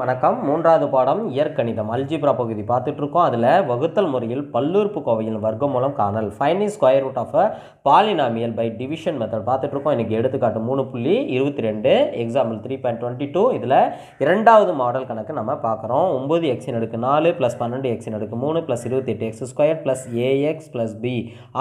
வணக்கம் மூன்றாவது பாடம் இயற்கணிதம் அல்ஜிப்ரா பகுதி பார்த்துட்ருக்கோம் அதில் வகுத்தல் முறையில் பல்லுறுப்பு கோவையின் வர்க்கம் மூலம் காணல் final square root of a polynomial by division method பார்த்துட்ருக்கோம் இன்றைக்கி எடுத்துக்காட்டு மூணு புள்ளி இருபத்தி ரெண்டு example three point twenty two இதில் இரண்டாவது மாடல் கணக்கு நம்ம பார்க்குறோம் ஒம்பது எக்ஸின் அடுக்கு நாலு ப்ளஸ் பன்னெண்டு எக்ஸின் அடுக்கு மூணு ப்ளஸ் இருபத்தி எட்டு x square plus a x plus b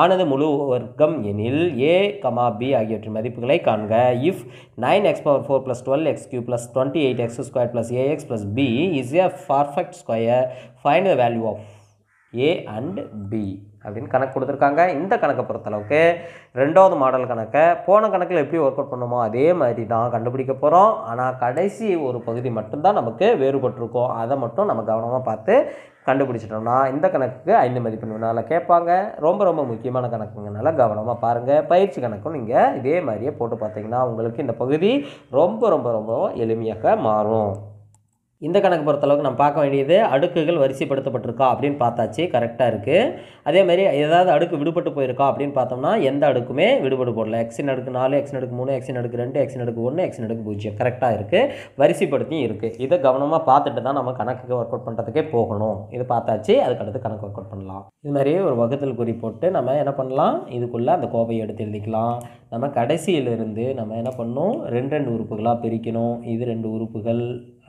ஆனது முழு வர்க்கம் எனில் ஏ கமா பி ஆகியவற்றின் மதிப்புகளை காண்க if nine x power four plus twelve x cube plus twenty eight x square plus a x plus b is a perfect square find the value of a and b அப்படின்னு கணக்கு கொடுத்துருக்காங்க இந்த கணக்கை பொறுத்தளவுக்கு ரெண்டாவது மாடல் கணக்கை போன கணக்கில் எப்படி ஒர்க் அவுட் பண்ணுமோ அதே மாதிரி தான் கண்டுபிடிக்க போகிறோம் ஆனால் கடைசி ஒரு பகுதி மட்டும்தான் நமக்கு வேறுபட்டிருக்கோம் அதை மட்டும் நம்ம கவனமாக பார்த்து கண்டுபிடிச்சிட்டோம்னா இந்த கணக்குக்கு ஐந்து மதிப்பெண்ணால் கேட்பாங்க ரொம்ப ரொம்ப முக்கியமான கணக்குங்கனால கவனமாக பாருங்கள் பயிற்சி கணக்கும் நீங்கள் இதே மாதிரியே போட்டு பார்த்தீங்கன்னா உங்களுக்கு இந்த பகுதி ரொம்ப ரொம்ப ரொம்ப எளிமையாக மாறும் இந்த கணக்கு பொறுத்தளவுக்கு நம்ம பார்க்க வேண்டியது அடுக்குகள் வரிசைப்படுத்தப்பட்டிருக்கா அப்படின்னு பார்த்தாச்சு கரெக்டாக இருக்குது அதேமாதிரி ஏதாவது அடுக்கு விடுபட்டு போயிருக்கா அப்படின்னு பார்த்தோம்னா எந்த அடுக்குமே விடுபட்டு போடல எக்ஸின் அடுக்கு நாலு எக்ஸின் அடுக்கு மூணு எக்ஸின் அடுக்கு ரெண்டு எக்ஸின் அடுக்கு ஒன்று எக்ஸின் அடுக்கு பூஜ்ஜியம் கரெக்டாக இருக்குது வரிசைப்படுத்தியும் இருக்குது இதை கவனமாக பார்த்துட்டு தான் நம்ம கணக்குக்கு ஒர்க் அவுட் பண்ணுறதுக்கே போகணும் இது பார்த்தாச்சு அதுக்கடுத்து கணக்கு ஒர்க் அவுட் பண்ணலாம் இது மாதிரி ஒரு வகுத்தல் குறி போட்டு நம்ம என்ன பண்ணலாம் இதுக்குள்ளே அந்த கோவையை எடுத்து எழுதிக்கலாம் நம்ம கடைசியிலிருந்து நம்ம என்ன பண்ணணும் ரெண்டு ரெண்டு உறுப்புகளாக பிரிக்கணும் இது ரெண்டு உறுப்புகள்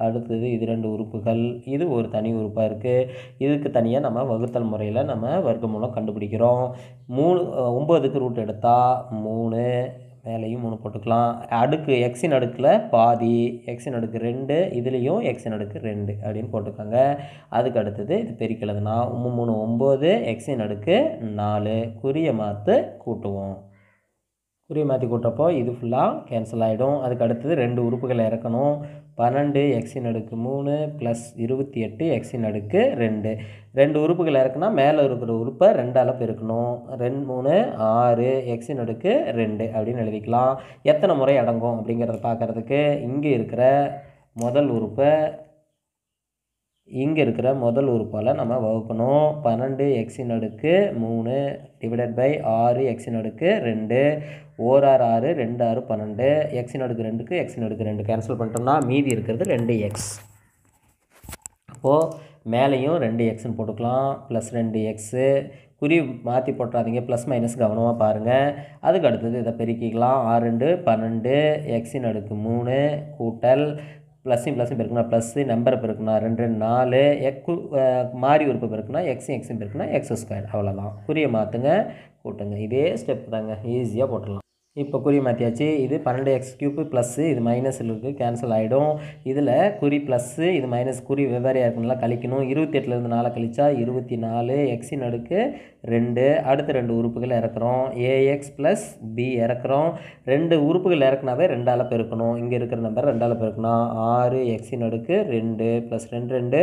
அடுத்தது இது ரெண்டு உறுப்புகள் இது ஒரு தனி உறுப்பாக இருக்குது இதுக்கு தனியாக நம்ம வகுத்தல் முறையில் நம்ம வர்க்க மூலம் கண்டுபிடிக்கிறோம் மூணு ஒம்பதுக்கு ரூட் எடுத்தால் மூணு மேலேயும் மூணு போட்டுக்கலாம் அடுக்கு எக்ஸின் அடுக்கில் பாதி எக்ஸின் அடுக்கு ரெண்டு இதுலேயும் எக்ஸின் அடுக்கு ரெண்டு அப்படின்னு போட்டுக்கோங்க அதுக்கு அடுத்தது இது பெருக்கிறதுனா மூணு ஒம்பது எக்ஸின் அடுக்கு நாலு குறிய மாற்று கூட்டுவோம் குறி மாற்றி கூட்டுறப்போ இது ஃபுல்லாக கேன்சல் ஆகிடும் அதுக்கு அடுத்தது ரெண்டு உறுப்புகளை இறக்கணும் பன்னெண்டு எக்ஸின் அடுக்கு மூணு ப்ளஸ் இருபத்தி எட்டு எக்ஸின் அடுக்கு ரெண்டு ரெண்டு உறுப்புகளை இறக்குனா மேலே இருக்கிற உறுப்பை ரெண்டு ரெண்டால் இருக்கணும் ரெண்டு மூணு ஆறு எக்ஸின் அடுக்கு ரெண்டு அப்படின்னு எழுதிக்கலாம் எத்தனை முறை அடங்கும் அப்படிங்கிறத பார்க்குறதுக்கு இங்கே இருக்கிற முதல் உறுப்பை இங்கே இருக்கிற முதல் உறுப்பால் நம்ம வகுக்கணும் பன்னெண்டு எக்ஸின் அடுக்கு மூணு டிவைட் பை ஆறு எக்ஸின் அடுக்கு ரெண்டு ஓர் ஆறு ஆறு ரெண்டு ஆறு பன்னெண்டு எக்ஸின் அடுக்கு ரெண்டுக்கு எக்ஸின் அடுக்கு ரெண்டு கேன்சல் பண்ணிட்டோம்னா மீதி இருக்கிறது ரெண்டு எக்ஸ் அப்போது மேலேயும் ரெண்டு எக்ஸ்ன்னு போட்டுக்கலாம் ப்ளஸ் ரெண்டு எக்ஸு குறி மாற்றி போட்டுறாதீங்க ப்ளஸ் மைனஸ் கவனமாக பாருங்கள் அதுக்கு அடுத்தது இதை பெருக்கிக்கலாம் ஆறு ரெண்டு பன்னெண்டு எக்ஸின் அடுக்கு மூணு கூட்டல் ப்ளஸ்ஸையும் ப்ளஸ்ஸும் பெருக்கணும் ப்ளஸ்ஸு நம்பர் பெருக்கணும் ரெண்டு நாலு எக்கு மாறி உறுப்பு பெருக்கணும் எக்ஸையும் எக்ஸையும் பெருக்கணும் எக்ஸ் ஸ்கொயர் அவ்வளோதான் குறிய மாற்றுங்க கூட்டுங்க இதே ஸ்டெப் தாங்க ஈஸியாக போட்டுடலாம் இப்போ குறி மாற்றியாச்சு இது பன்னெண்டு எக்ஸ் கியூப்பு ப்ளஸ்ஸு இது மைனஸில் இருக்குது கேன்சல் ஆகிடும் இதில் குறி ப்ளஸ்ஸு இது மைனஸ் குறி வெவ்வேறையாக இருக்குனால கழிக்கணும் இருபத்தி எட்டுலேருந்து நாளை கழிச்சா இருபத்தி நாலு எக்ஸின் அடுக்கு ரெண்டு அடுத்த ரெண்டு உறுப்புகள் இறக்குறோம் ஏஎக்ஸ் ப்ளஸ் பி இறக்குறோம் ரெண்டு உறுப்புகள் இறக்குனாவே ரெண்டால் பெருக்கணும் இங்கே இருக்கிற நம்பர் ரெண்டால் பெருக்கணும் ஆறு எக்ஸின் அடுக்கு ரெண்டு ப்ளஸ் ரெண்டு ரெண்டு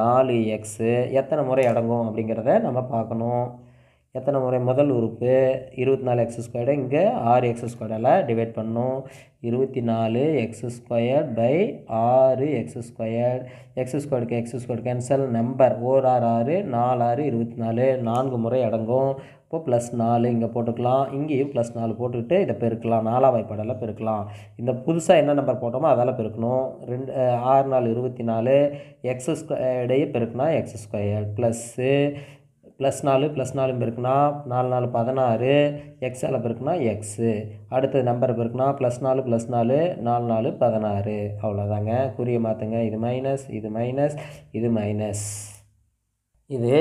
நாலு எக்ஸு எத்தனை முறை அடங்கும் அப்படிங்கிறத நம்ம பார்க்கணும் எத்தனை முறை முதல் உறுப்பு இருபத்தி நாலு எக்ஸ் ஸ்கொயர்டு இங்கே ஆறு எக்ஸ் ஸ்கொயர்டால் டிவைட் பண்ணும் இருபத்தி நாலு எக்ஸ் ஸ்கொயர் பை ஆறு எக்ஸ் ஸ்கொயர் எக்ஸ் ஸ்கொயருக்கு எக்ஸ் ஸ்கொயர் கேன்சல் நம்பர் ஓர் ஆறு ஆறு நாலு ஆறு இருபத்தி நாலு நான்கு முறை அடங்கும் இப்போ ப்ளஸ் நாலு இங்கே போட்டுக்கலாம் இங்கேயும் ப்ளஸ் நாலு போட்டுக்கிட்டு இதை பெருக்கலாம் நாலா வாய்ப்பாடில் பெருக்கலாம் இந்த புதுசாக என்ன நம்பர் போட்டோமோ அதால் பெருக்கணும் ரெண்டு ஆறு நாலு இருபத்தி நாலு எக்ஸ் ஸ்கொயர்டையே பெருக்கினா எக்ஸ் ஸ்கொயர் ப்ளஸ்ஸு ப்ளஸ் நாலு ப்ளஸ் நாலு பெருக்குனா நாலு நாலு பதினாறு எக்ஸால் பெருக்குனா எக்ஸு அடுத்தது நம்பர் பெருக்குனா ப்ளஸ் நாலு ப்ளஸ் நாலு நாலு நாலு பதினாறு அவ்வளோதாங்க குறிய மாற்றுங்க இது மைனஸ் இது மைனஸ் இது மைனஸ் இது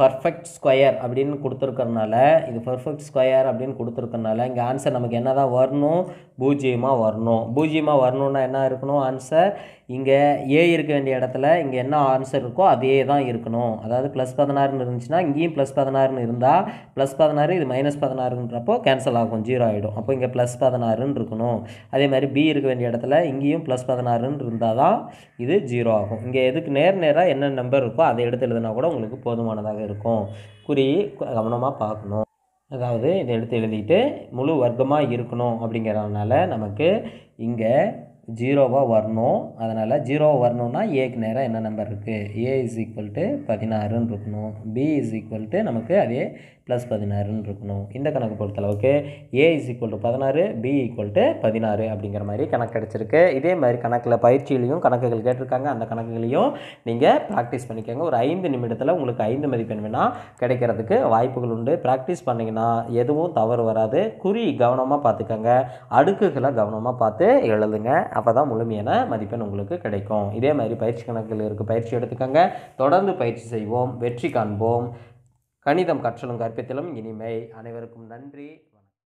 பர்ஃபெக்ட் ஸ்கொயர் அப்படின்னு கொடுத்துருக்கறனால இது பர்ஃபெக்ட் ஸ்கொயர் அப்படின்னு கொடுத்துருக்கறனால இங்கே ஆன்சர் நமக்கு என்ன தான் வரணும் பூஜ்ஜியமாக வரணும் பூஜ்ஜியமாக வரணுன்னா என்ன இருக்கணும் ஆன்சர் இங்கே ஏ இருக்க வேண்டிய இடத்துல இங்கே என்ன ஆன்சர் இருக்கோ அதே தான் இருக்கணும் அதாவது ப்ளஸ் பதினாறுன்னு இருந்துச்சுன்னா இங்கேயும் ப்ளஸ் பதினாறுன்னு இருந்தால் ப்ளஸ் பதினாறு இது மைனஸ் பதினாறுன்றப்போ கேன்சல் ஆகும் ஜீரோ ஆகிடும் அப்போ இங்கே ப்ளஸ் பதினாறுன்னு இருக்கணும் அதே மாதிரி பி இருக்க வேண்டிய இடத்துல இங்கேயும் ப்ளஸ் பதினாறுன்னு இருந்தால் தான் இது ஜீரோ ஆகும் இங்கே எதுக்கு நேர் நேராக என்ன நம்பர் இருக்கோ அதை எடுத்து எழுதுனா கூட உங்களுக்கு போதுமானதாக இருக்கும் குறி கவனமாக பார்க்கணும் அதாவது இதை எடுத்து எழுதிட்டு முழு வர்க்கமாக இருக்கணும் அப்படிங்கிறதுனால நமக்கு இங்கே ஜீரோவாக வரணும் அதனால் ஜீரோவாக வரணும்னா ஏக்கு நேராக என்ன நம்பர் இருக்குது ஏ இஸ் ஈக்குவல் டு பதினாறுன்னு இருக்கணும் பி இஸ் ஈக்குவல் டு நமக்கு அதே ப்ளஸ் பதினாறுன்னு இருக்கணும் இந்த கணக்கு பொறுத்தளவுக்கு ஏ இஸ் ஈக்குவல் டு பதினாறு பி ஈக்குவல் டு பதினாறு அப்படிங்கிற மாதிரி கணக்கு கிடச்சிருக்கு இதே மாதிரி கணக்கில் பயிற்சியிலையும் கணக்குகள் கேட்டிருக்காங்க அந்த கணக்குகளையும் நீங்கள் ப்ராக்டிஸ் பண்ணிக்கோங்க ஒரு ஐந்து நிமிடத்தில் உங்களுக்கு ஐந்து மதிப்பெண் வேணால் கிடைக்கிறதுக்கு வாய்ப்புகள் உண்டு ப்ராக்டிஸ் பண்ணிங்கன்னா எதுவும் தவறு வராது குறி கவனமாக பார்த்துக்கோங்க அடுக்குகளை கவனமாக பார்த்து எழுதுங்க அப்போ தான் முழுமையான மதிப்பெண் உங்களுக்கு கிடைக்கும் இதே மாதிரி பயிற்சி கணக்கில் இருக்க பயிற்சி எடுத்துக்கோங்க தொடர்ந்து பயிற்சி செய்வோம் வெற்றி காண்போம் கணிதம் கற்றலும் கற்பித்தலும் இனிமை அனைவருக்கும் நன்றி